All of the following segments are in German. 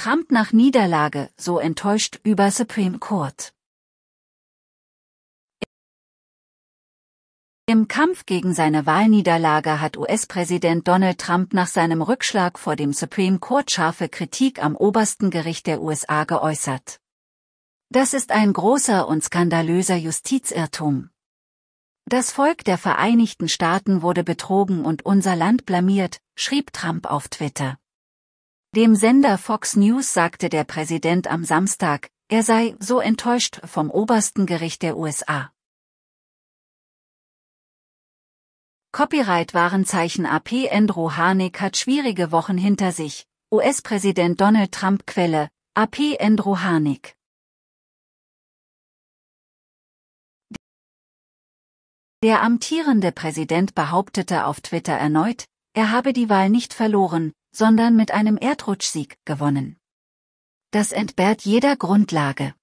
Trump nach Niederlage so enttäuscht über Supreme Court. Im Kampf gegen seine Wahlniederlage hat US-Präsident Donald Trump nach seinem Rückschlag vor dem Supreme Court scharfe Kritik am obersten Gericht der USA geäußert. Das ist ein großer und skandalöser Justizirrtum. Das Volk der Vereinigten Staaten wurde betrogen und unser Land blamiert, schrieb Trump auf Twitter. Dem Sender Fox News sagte der Präsident am Samstag, er sei so enttäuscht vom obersten Gericht der USA. Copyright-Warenzeichen AP Andrew Harnick hat schwierige Wochen hinter sich, US-Präsident Donald Trump Quelle, AP Andrew Harnick. Der amtierende Präsident behauptete auf Twitter erneut, er habe die Wahl nicht verloren, sondern mit einem Erdrutschsieg gewonnen. Das entbehrt jeder Grundlage.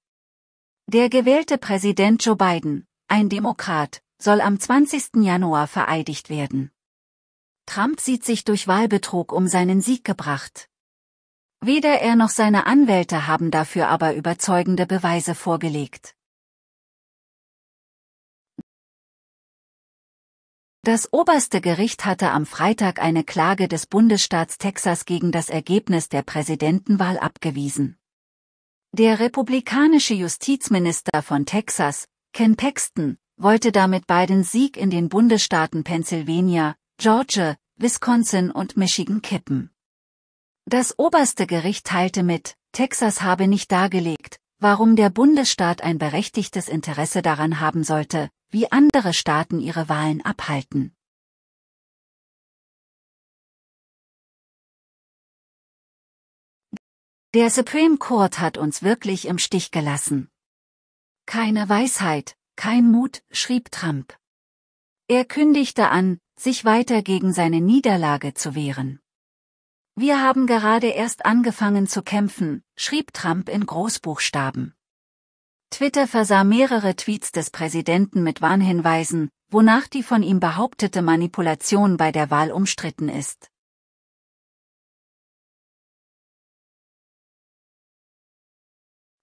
Der gewählte Präsident Joe Biden, ein Demokrat, soll am 20. Januar vereidigt werden. Trump sieht sich durch Wahlbetrug um seinen Sieg gebracht. Weder er noch seine Anwälte haben dafür aber überzeugende Beweise vorgelegt. Das oberste Gericht hatte am Freitag eine Klage des Bundesstaats Texas gegen das Ergebnis der Präsidentenwahl abgewiesen. Der republikanische Justizminister von Texas, Ken Paxton, wollte damit Bidens Sieg in den Bundesstaaten Pennsylvania, Georgia, Wisconsin und Michigan kippen. Das oberste Gericht teilte mit, Texas habe nicht dargelegt, warum der Bundesstaat ein berechtigtes Interesse daran haben sollte, wie andere Staaten ihre Wahlen abhalten. Der Supreme Court hat uns wirklich im Stich gelassen. Keine Weisheit, kein Mut, schrieb Trump. Er kündigte an, sich weiter gegen seine Niederlage zu wehren. Wir haben gerade erst angefangen zu kämpfen, schrieb Trump in Großbuchstaben. Twitter versah mehrere Tweets des Präsidenten mit Warnhinweisen, wonach die von ihm behauptete Manipulation bei der Wahl umstritten ist.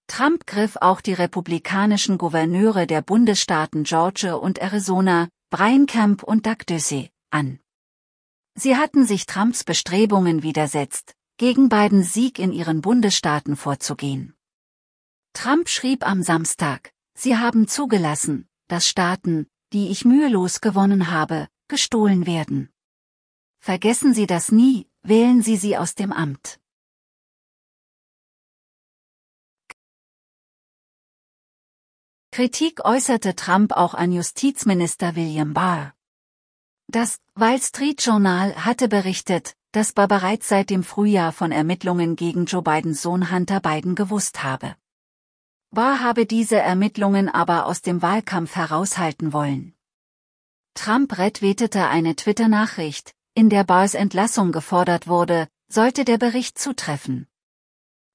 Trump griff auch die republikanischen Gouverneure der Bundesstaaten Georgia und Arizona, Brian Kemp und Doug Ducey, an. Sie hatten sich Trumps Bestrebungen widersetzt, gegen Bidens Sieg in ihren Bundesstaaten vorzugehen. Trump schrieb am Samstag, Sie haben zugelassen, dass Staaten, die ich mühelos gewonnen habe, gestohlen werden. Vergessen Sie das nie, wählen Sie sie aus dem Amt. Kritik äußerte Trump auch an Justizminister William Barr. Das Wall Street Journal hatte berichtet, dass Barr bereits seit dem Frühjahr von Ermittlungen gegen Joe Bidens Sohn Hunter Biden gewusst habe. Barr habe diese Ermittlungen aber aus dem Wahlkampf heraushalten wollen. Trump retweetete eine Twitter-Nachricht, in der Barrs Entlassung gefordert wurde, sollte der Bericht zutreffen.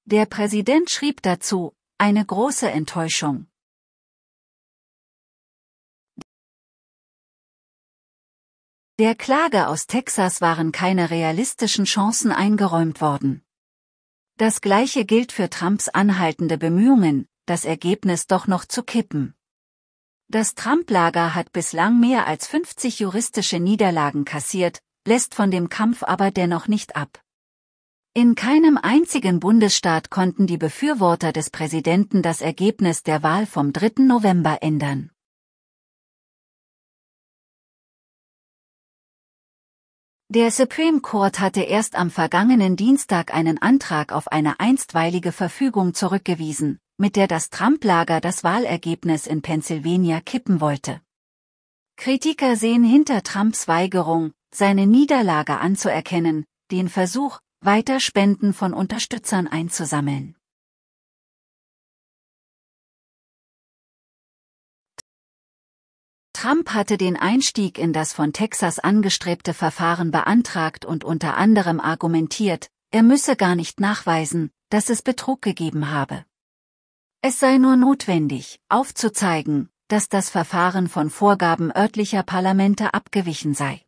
Der Präsident schrieb dazu, eine große Enttäuschung. Der Klage aus Texas waren keine realistischen Chancen eingeräumt worden. Das gleiche gilt für Trumps anhaltende Bemühungen, das Ergebnis doch noch zu kippen. Das Trump-Lager hat bislang mehr als 50 juristische Niederlagen kassiert, lässt von dem Kampf aber dennoch nicht ab. In keinem einzigen Bundesstaat konnten die Befürworter des Präsidenten das Ergebnis der Wahl vom 3. November ändern. Der Supreme Court hatte erst am vergangenen Dienstag einen Antrag auf eine einstweilige Verfügung zurückgewiesen, mit der das Trump-Lager das Wahlergebnis in Pennsylvania kippen wollte. Kritiker sehen hinter Trumps Weigerung, seine Niederlage anzuerkennen, den Versuch, weiter Spenden von Unterstützern einzusammeln. Trump hatte den Einstieg in das von Texas angestrebte Verfahren beantragt und unter anderem argumentiert, er müsse gar nicht nachweisen, dass es Betrug gegeben habe. Es sei nur notwendig, aufzuzeigen, dass das Verfahren von Vorgaben örtlicher Parlamente abgewichen sei.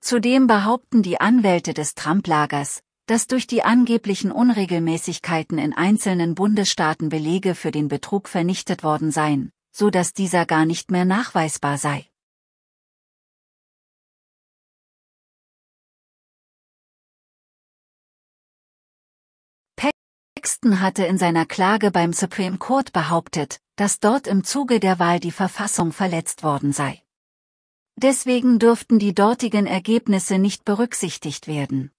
Zudem behaupten die Anwälte des Trump-Lagers, dass durch die angeblichen Unregelmäßigkeiten in einzelnen Bundesstaaten Belege für den Betrug vernichtet worden seien, so dass dieser gar nicht mehr nachweisbar sei. Sexton hatte in seiner Klage beim Supreme Court behauptet, dass dort im Zuge der Wahl die Verfassung verletzt worden sei. Deswegen dürften die dortigen Ergebnisse nicht berücksichtigt werden.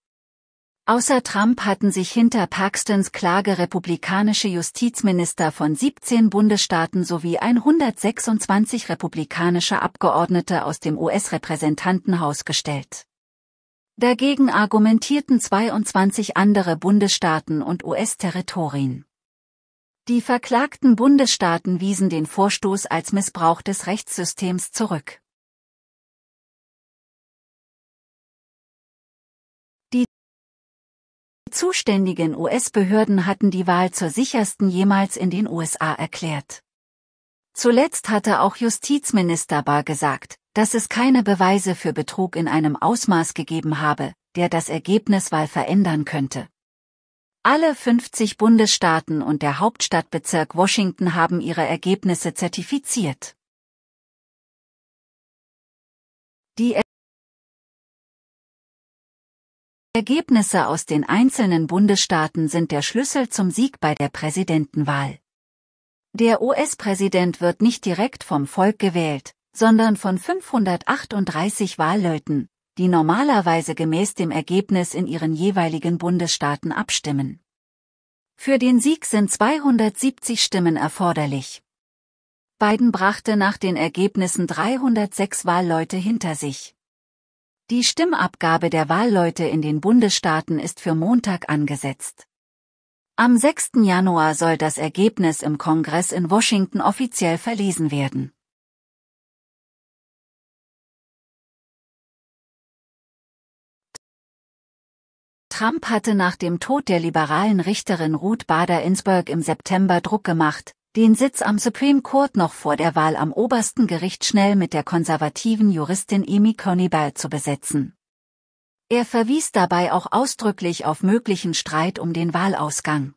Außer Trump hatten sich hinter Paxtons Klage republikanische Justizminister von 17 Bundesstaaten sowie 126 republikanische Abgeordnete aus dem US-Repräsentantenhaus gestellt. Dagegen argumentierten 22 andere Bundesstaaten und US-Territorien. Die verklagten Bundesstaaten wiesen den Vorstoß als Missbrauch des Rechtssystems zurück. Die zuständigen US-Behörden hatten die Wahl zur sichersten jemals in den USA erklärt. Zuletzt hatte auch Justizminister Barr gesagt, dass es keine Beweise für Betrug in einem Ausmaß gegeben habe, der das Ergebniswahl verändern könnte. Alle 50 Bundesstaaten und der Hauptstadtbezirk Washington haben ihre Ergebnisse zertifiziert. Die Ergebnisse aus den einzelnen Bundesstaaten sind der Schlüssel zum Sieg bei der Präsidentenwahl. Der US-Präsident wird nicht direkt vom Volk gewählt, sondern von 538 Wahlleuten, die normalerweise gemäß dem Ergebnis in ihren jeweiligen Bundesstaaten abstimmen. Für den Sieg sind 270 Stimmen erforderlich. Biden brachte nach den Ergebnissen 306 Wahlleute hinter sich. Die Stimmabgabe der Wahlleute in den Bundesstaaten ist für Montag angesetzt. Am 6. Januar soll das Ergebnis im Kongress in Washington offiziell verlesen werden. Trump hatte nach dem Tod der liberalen Richterin Ruth Bader innsberg im September Druck gemacht, den Sitz am Supreme Court noch vor der Wahl am obersten Gericht schnell mit der konservativen Juristin Amy Coney Barrett zu besetzen. Er verwies dabei auch ausdrücklich auf möglichen Streit um den Wahlausgang.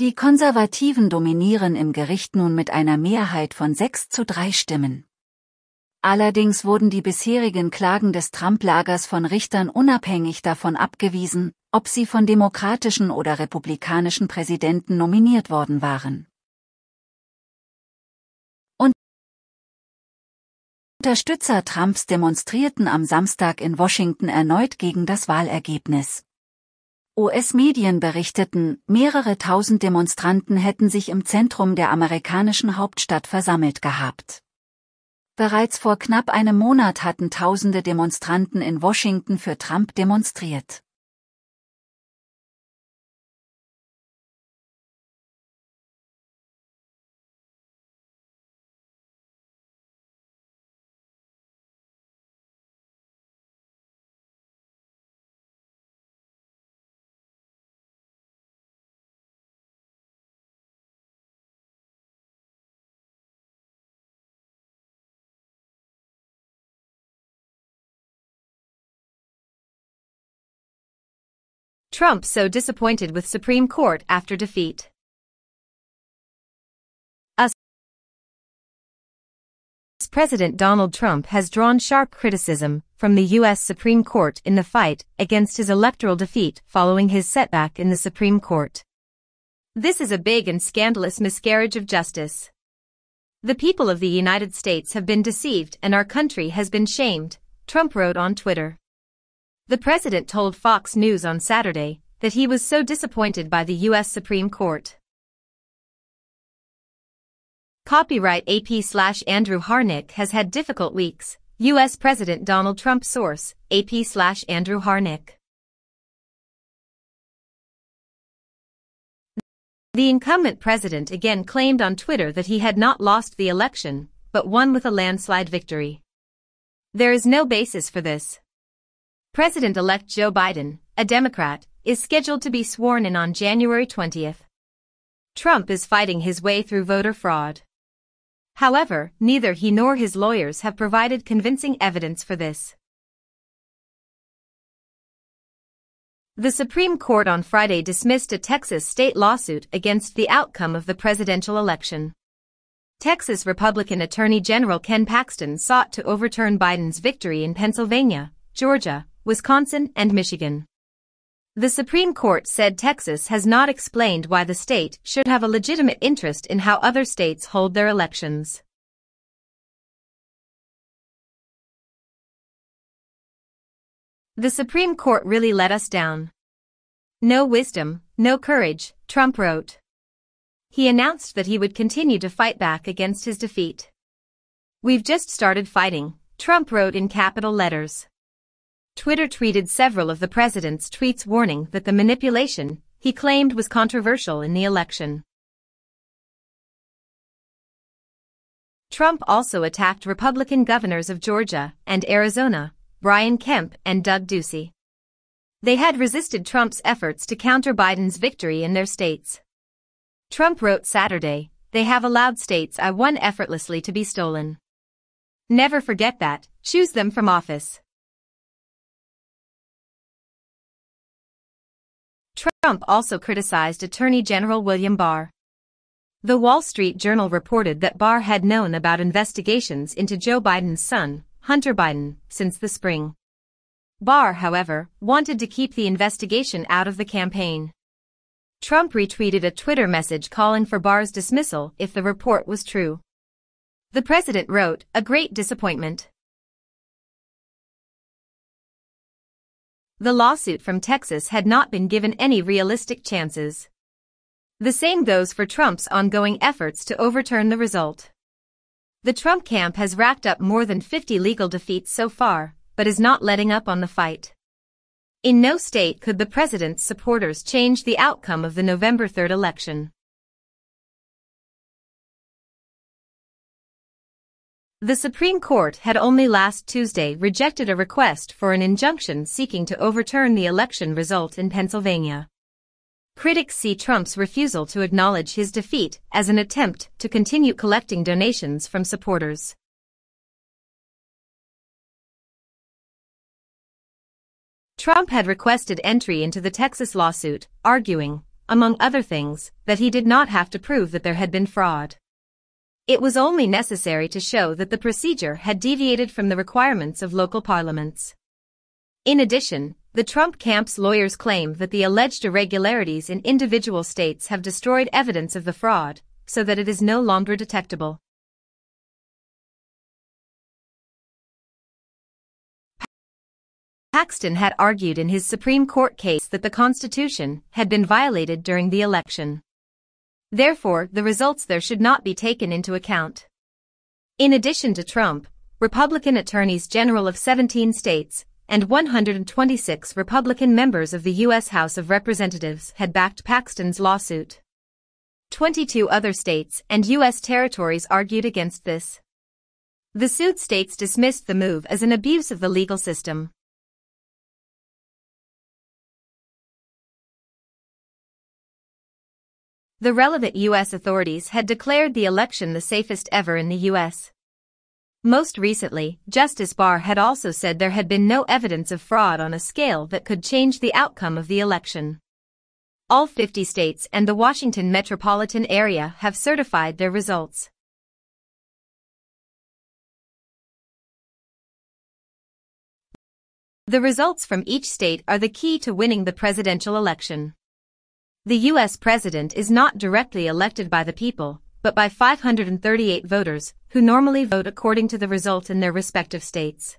Die Konservativen dominieren im Gericht nun mit einer Mehrheit von 6 zu 3 Stimmen. Allerdings wurden die bisherigen Klagen des Trump-Lagers von Richtern unabhängig davon abgewiesen, ob sie von demokratischen oder republikanischen Präsidenten nominiert worden waren. Unterstützer Trumps demonstrierten am Samstag in Washington erneut gegen das Wahlergebnis. US-Medien berichteten, mehrere tausend Demonstranten hätten sich im Zentrum der amerikanischen Hauptstadt versammelt gehabt. Bereits vor knapp einem Monat hatten tausende Demonstranten in Washington für Trump demonstriert. Trump so disappointed with Supreme Court after defeat. Us President Donald Trump has drawn sharp criticism from the U.S. Supreme Court in the fight against his electoral defeat following his setback in the Supreme Court. This is a big and scandalous miscarriage of justice. The people of the United States have been deceived and our country has been shamed, Trump wrote on Twitter. The president told Fox News on Saturday that he was so disappointed by the U.S. Supreme Court. Copyright AP slash Andrew Harnick has had difficult weeks, U.S. President Donald Trump source, AP slash Andrew Harnick. The incumbent president again claimed on Twitter that he had not lost the election, but won with a landslide victory. There is no basis for this. President-elect Joe Biden, a Democrat, is scheduled to be sworn in on January 20th. Trump is fighting his way through voter fraud. However, neither he nor his lawyers have provided convincing evidence for this. The Supreme Court on Friday dismissed a Texas state lawsuit against the outcome of the presidential election. Texas Republican Attorney General Ken Paxton sought to overturn Biden's victory in Pennsylvania, Georgia, Wisconsin, and Michigan. The Supreme Court said Texas has not explained why the state should have a legitimate interest in how other states hold their elections. The Supreme Court really let us down. No wisdom, no courage, Trump wrote. He announced that he would continue to fight back against his defeat. We've just started fighting, Trump wrote in capital letters. Twitter tweeted several of the president's tweets warning that the manipulation he claimed was controversial in the election. Trump also attacked Republican governors of Georgia and Arizona, Brian Kemp and Doug Ducey. They had resisted Trump's efforts to counter Biden's victory in their states. Trump wrote Saturday, they have allowed states I won effortlessly to be stolen. Never forget that, choose them from office. Trump also criticized Attorney General William Barr. The Wall Street Journal reported that Barr had known about investigations into Joe Biden's son, Hunter Biden, since the spring. Barr, however, wanted to keep the investigation out of the campaign. Trump retweeted a Twitter message calling for Barr's dismissal if the report was true. The president wrote, a great disappointment. The lawsuit from Texas had not been given any realistic chances. The same goes for Trump's ongoing efforts to overturn the result. The Trump camp has racked up more than 50 legal defeats so far, but is not letting up on the fight. In no state could the president's supporters change the outcome of the November 3 election. The Supreme Court had only last Tuesday rejected a request for an injunction seeking to overturn the election result in Pennsylvania. Critics see Trump's refusal to acknowledge his defeat as an attempt to continue collecting donations from supporters. Trump had requested entry into the Texas lawsuit, arguing, among other things, that he did not have to prove that there had been fraud it was only necessary to show that the procedure had deviated from the requirements of local parliaments. In addition, the Trump camp's lawyers claim that the alleged irregularities in individual states have destroyed evidence of the fraud, so that it is no longer detectable. Paxton had argued in his Supreme Court case that the Constitution had been violated during the election. Therefore, the results there should not be taken into account. In addition to Trump, Republican attorneys general of 17 states and 126 Republican members of the U.S. House of Representatives had backed Paxton's lawsuit. 22 other states and U.S. territories argued against this. The suit states dismissed the move as an abuse of the legal system. The relevant U.S. authorities had declared the election the safest ever in the U.S. Most recently, Justice Barr had also said there had been no evidence of fraud on a scale that could change the outcome of the election. All 50 states and the Washington metropolitan area have certified their results. The results from each state are the key to winning the presidential election. The U.S. president is not directly elected by the people, but by 538 voters, who normally vote according to the result in their respective states.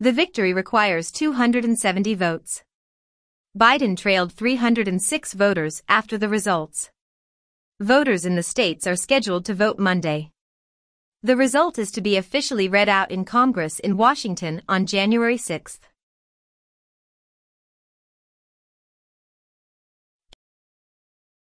The victory requires 270 votes. Biden trailed 306 voters after the results. Voters in the states are scheduled to vote Monday. The result is to be officially read out in Congress in Washington on January 6.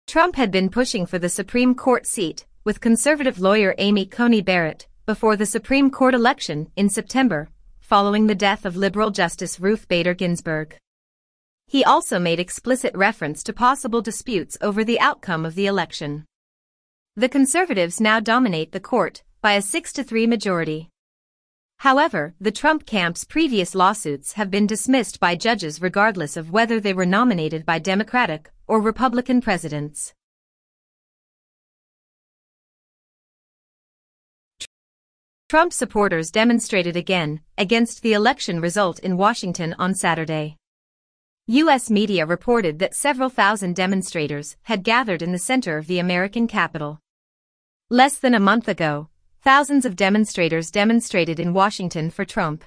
Trump had been pushing for the Supreme Court seat, with conservative lawyer Amy Coney Barrett, before the Supreme Court election in September, following the death of liberal Justice Ruth Bader Ginsburg. He also made explicit reference to possible disputes over the outcome of the election. The conservatives now dominate the court by a 6-3 majority. However, the Trump camp's previous lawsuits have been dismissed by judges regardless of whether they were nominated by Democratic or Republican presidents. Trump supporters demonstrated again against the election result in Washington on Saturday. U.S. media reported that several thousand demonstrators had gathered in the center of the American capital. Less than a month ago, thousands of demonstrators demonstrated in Washington for Trump.